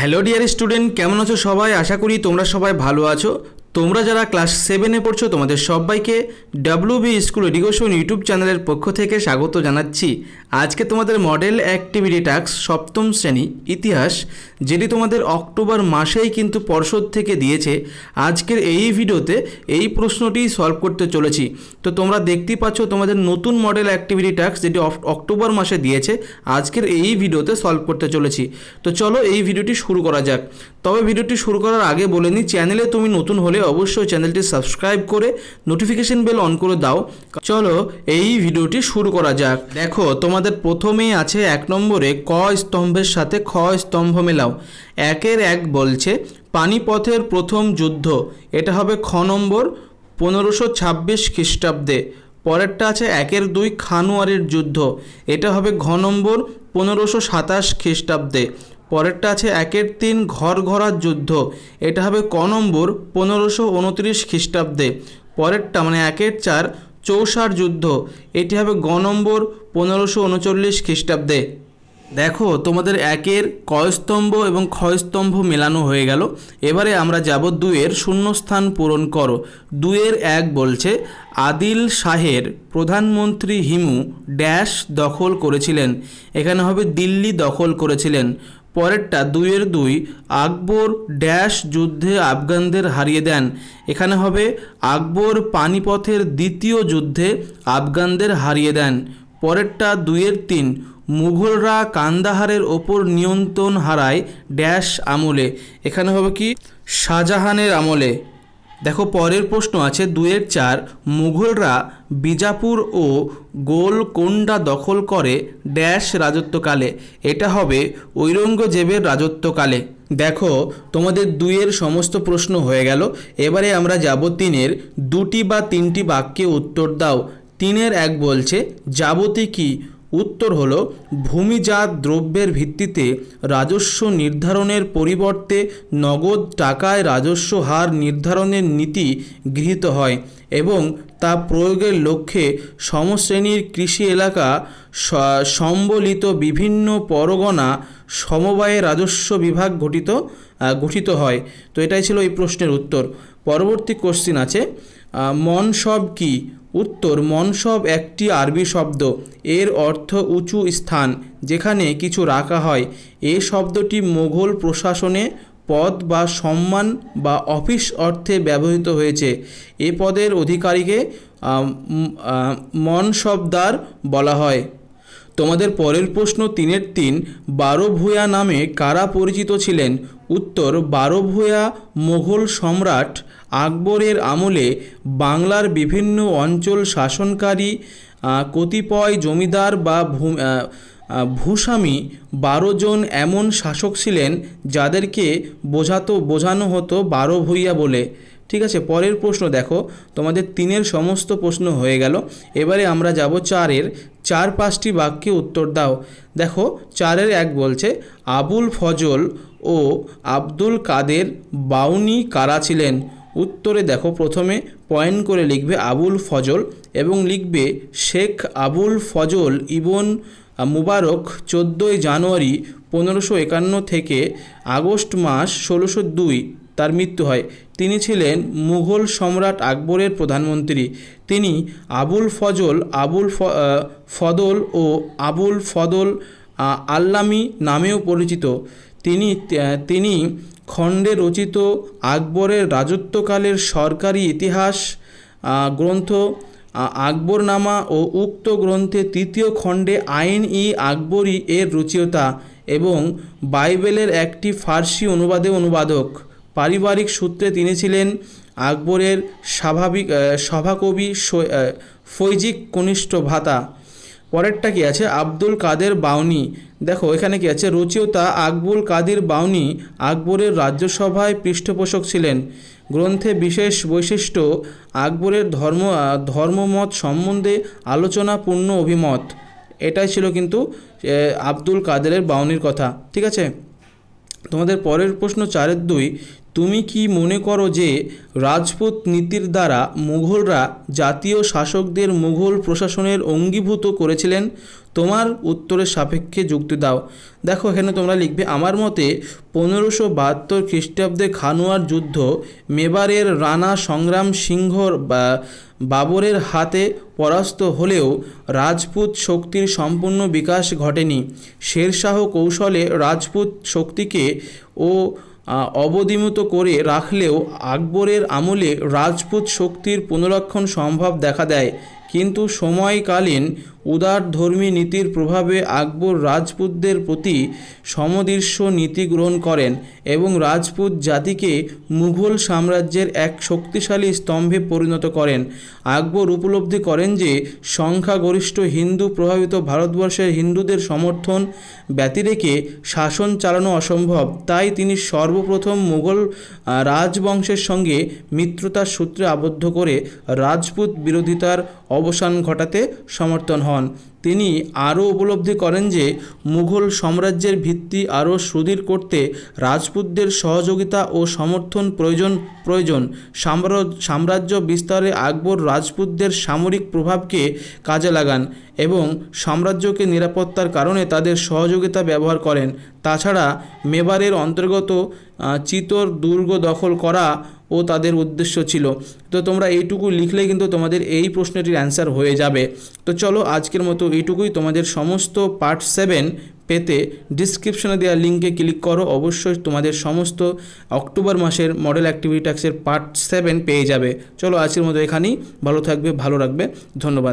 hello dear student কেমন আছো সবাই আশা করি তোমরা সবাই ভালো আছো তোমরা যারা ক্লাস সেভেনে পড়ছো তোমাদের সবাইকে W B school education YouTube চ্যানেলের পক্ষ থেকে স্বাগত জানাচ্ছি আজকে তোমাদের মডেল অ্যাক্টিভিটি ট্যাক্স সপ্তম শ্রেণী ইতিহাস যেটি তোমাদের অক্টোবর মাসেই কিন্তু পর্ষদ থেকে দিয়েছে আজকের এই ভিডিওতে এই প্রশ্নটি সলভ করতে চলেছি তো তোমরা দেখতেই পাচ্ছ তোমাদের নতুন মডেল অ্যাক্টিভিটি ট্যাক্স যেটি অক্টোবর মাসে দিয়েছে আজকের এই ভিডিওতে সলভ করতে চলেছি তো চলো এই ভিডিওটি শুরু করা যাক তবে ভিডিওটি শুরু করার আগে বলে নিই চ্যানেলে তুমি নতুন হলে অবশ্যই চ্যানেলটি সাবস্ক্রাইব করে নোটিফিকেশন বেল অন করে দাও চলো এই ভিডিওটি শুরু করা যাক দেখো তোমাদের প্রথমেই আছে এক নম্বরে ক স্তম্ভের সাথে খ স্তম্ভ মেলাও একের এক বলছে পানিপথের প্রথম যুদ্ধ এটা হবে খ নম্বর পনেরোশো ছাব্বিশ খ্রিস্টাব্দে পরেরটা আছে একের দুই খানুয়ারির যুদ্ধ এটা হবে ঘ নম্বর পনেরোশো সাতাশ খ্রিস্টাব্দে পরেরটা আছে একের তিন ঘর ঘরার যুদ্ধ এটা হবে ক নম্বর পনেরোশো উনত্রিশ খ্রিস্টাব্দে পরেরটা মানে একের চার চৌষার যুদ্ধ এটি হবে গ নম্বর পনেরোশো উনচল্লিশ খ্রিস্টাব্দে দেখো তোমাদের একের কয়স্তম্ভ এবং ক্ষয়স্তম্ভ মেলানো হয়ে গেল এবারে আমরা যাব দুয়ের শূন্যস্থান পূরণ করো দুয়ের এক বলছে আদিল শাহের প্রধানমন্ত্রী হিমু ড্যাশ দখল করেছিলেন এখানে হবে দিল্লি দখল করেছিলেন পরেরটা দুইয়ের দুই আকবর ড্যাশ যুদ্ধে আফগানদের হারিয়ে দেন এখানে হবে আকবর পানিপথের দ্বিতীয় যুদ্ধে আফগানদের হারিয়ে দেন পরেরটা দুইয়ের তিন মুঘলরা কান্দাহারের ওপর নিয়ন্ত্রণ হারায় ড্যাশ আমলে এখানে হবে কি শাহজাহানের আমলে দেখো পরের প্রশ্ন আছে দুয়ের চার মুঘলরা বিজাপুর ও গোলকোন্ডা দখল করে ড্যাশ রাজত্বকালে এটা হবে ঔরঙ্গজেবের রাজত্বকালে দেখো তোমাদের দুইয়ের সমস্ত প্রশ্ন হয়ে গেল এবারে আমরা যাব তিনের দুটি বা তিনটি বাক্যে উত্তর দাও তিনের এক বলছে যাবতী কি উত্তর হল ভূমিজাত দ্রব্যের ভিত্তিতে রাজস্ব নির্ধারণের পরিবর্তে নগদ টাকায় রাজস্ব হার নির্ধারণের নীতি গৃহীত হয় এবং তা প্রয়োগের লক্ষ্যে সমশ্রেণীর কৃষি এলাকা সম্বলিত বিভিন্ন পরগনা সমবায়ে রাজস্ব বিভাগ গঠিত গঠিত হয় তো এটাই ছিল এই প্রশ্নের উত্তর পরবর্তী কোশ্চিন আছে মনসব কি উত্তর মনসব একটি আরবি শব্দ এর অর্থ উঁচু স্থান যেখানে কিছু রাখা হয় এ শব্দটি মোঘল প্রশাসনে পদ বা সম্মান বা অফিস অর্থে ব্যবহৃত হয়েছে এ পদের অধিকারীকে মনসবদার বলা হয় তোমাদের পরের প্রশ্ন তিনের তিন বারো ভূয়া নামে কারা পরিচিত ছিলেন উত্তর বারো ভূয়া মোঘল সম্রাট আকবরের আমলে বাংলার বিভিন্ন অঞ্চল শাসনকারী কতিপয় জমিদার বা ভূ ভূস্বামী বারো জন এমন শাসক ছিলেন যাদেরকে বোঝাতো বোঝানো হতো বারো ভূইয়া বলে ঠিক আছে পরের প্রশ্ন দেখো তোমাদের তিনের সমস্ত প্রশ্ন হয়ে গেল এবারে আমরা যাব চারের চার পাঁচটি বাক্যে উত্তর দাও দেখো চারের এক বলছে আবুল ফজল ও আব্দুল কাদের বাউনি কারা ছিলেন উত্তরে দেখো প্রথমে পয়েন্ট করে লিখবে আবুল ফজল এবং লিখবে শেখ আবুল ফজল ইবন মুবারক চোদ্দোই জানুয়ারি পনেরোশো একান্ন থেকে আগস্ট মাস ষোলোশো দুই তার মৃত্যু হয় তিনি ছিলেন মুঘল সম্রাট আকবরের প্রধানমন্ত্রী তিনি আবুল ফজল আবুল ফদল ও আবুল ফদল আল্লামি নামেও পরিচিত তিনি তিনি খণ্ডে রচিত আকবরের রাজত্বকালের সরকারি ইতিহাস গ্রন্থ আকবরনামা ও উক্ত গ্রন্থে তৃতীয় খণ্ডে আইন ই আকবরী এর রচিয়তা এবং বাইবেলের একটি ফার্সি অনুবাদে অনুবাদক পারিবারিক সূত্রে তিনি ছিলেন আকবরের স্বাভাবিক সভাকবি ফৈজিক কনিষ্ঠ ভাতা পরেরটা কি আছে আব্দুল কাদের বাউনি দেখো এখানে কি আছে রচিয়তা আকবুল কাদির বাউনি আকবরের রাজ্যসভায় পৃষ্ঠপোষক ছিলেন গ্রন্থে বিশেষ বৈশিষ্ট্য আকবরের ধর্ম ধর্মমত সম্বন্ধে আলোচনাপূর্ণ অভিমত এটাই ছিল কিন্তু আব্দুল কাদেরের বাউনির কথা ঠিক আছে তোমাদের পরের প্রশ্ন চারের দুই তুমি কি মনে করো যে রাজপুত নীতির দ্বারা মুঘলরা জাতীয় শাসকদের মুঘল প্রশাসনের অঙ্গীভূত করেছিলেন তোমার উত্তরের সাপেক্ষে যুক্তি দাও দেখো এখানে তোমরা লিখবে আমার মতে পনেরোশো বাহাত্তর খ্রিস্টাব্দে খানুয়ার যুদ্ধ মেবারের রানা সংগ্রাম সিংহর বাবরের হাতে পরাস্ত হলেও রাজপুত শক্তির সম্পূর্ণ বিকাশ ঘটেনি শেরশাহ কৌশলে রাজপুত শক্তিকে ও অবদিমিত করে রাখলেও আকবরের আমলে রাজপুত শক্তির পুনরক্ষণ সম্ভব দেখা দেয় কিন্তু সময়কালীন উদারধর্মী নীতির প্রভাবে আকবর রাজপুতদের প্রতি সমদৃশ্য নীতি গ্রহণ করেন এবং রাজপুত জাতিকে মুঘল সাম্রাজ্যের এক শক্তিশালী স্তম্ভে পরিণত করেন আকবর উপলব্ধি করেন যে সংখ্যাগরিষ্ঠ হিন্দু প্রভাবিত ভারতবর্ষের হিন্দুদের সমর্থন ব্যতিরেকে শাসন চালানো অসম্ভব তাই তিনি সর্বপ্রথম মুঘল রাজবংশের সঙ্গে মিত্রতার সূত্রে আবদ্ধ করে রাজপুত বিরোধিতার অবসান ঘটাতে সমর্থন হন হন তিনি আরও উপলব্ধি করেন যে মুঘল সাম্রাজ্যের ভিত্তি আরও সুদৃঢ় করতে রাজপুতদের সহযোগিতা ও সমর্থন প্রয়োজন প্রয়োজন সাম্রাজ্য বিস্তারে আকবর রাজপুতদের সামরিক প্রভাবকে কাজে লাগান এবং সাম্রাজ্যকে নিরাপত্তার কারণে তাদের সহযোগিতা ব্যবহার করেন তাছাড়া মেবারের অন্তর্গত চিতোর দুর্গ দখল করা ও তাদের উদ্দেশ্য ছিল তো তোমরা এইটুকু লিখলে কিন্তু তোমাদের এই প্রশ্নটির অ্যান্সার হয়ে যাবে তো চলো আজকের মতো এইটুকুই তোমাদের সমস্ত পার্ট সেভেন পেতে ডিসক্রিপশনে দেওয়া লিঙ্কে ক্লিক করো অবশ্যই তোমাদের সমস্ত অক্টোবর মাসের মডেল অ্যাক্টিভিটি ট্যাক্সের পার্ট সেভেন পেয়ে যাবে চলো আজকের মতো এখানেই ভালো থাকবে ভালো রাখবে ধন্যবাদ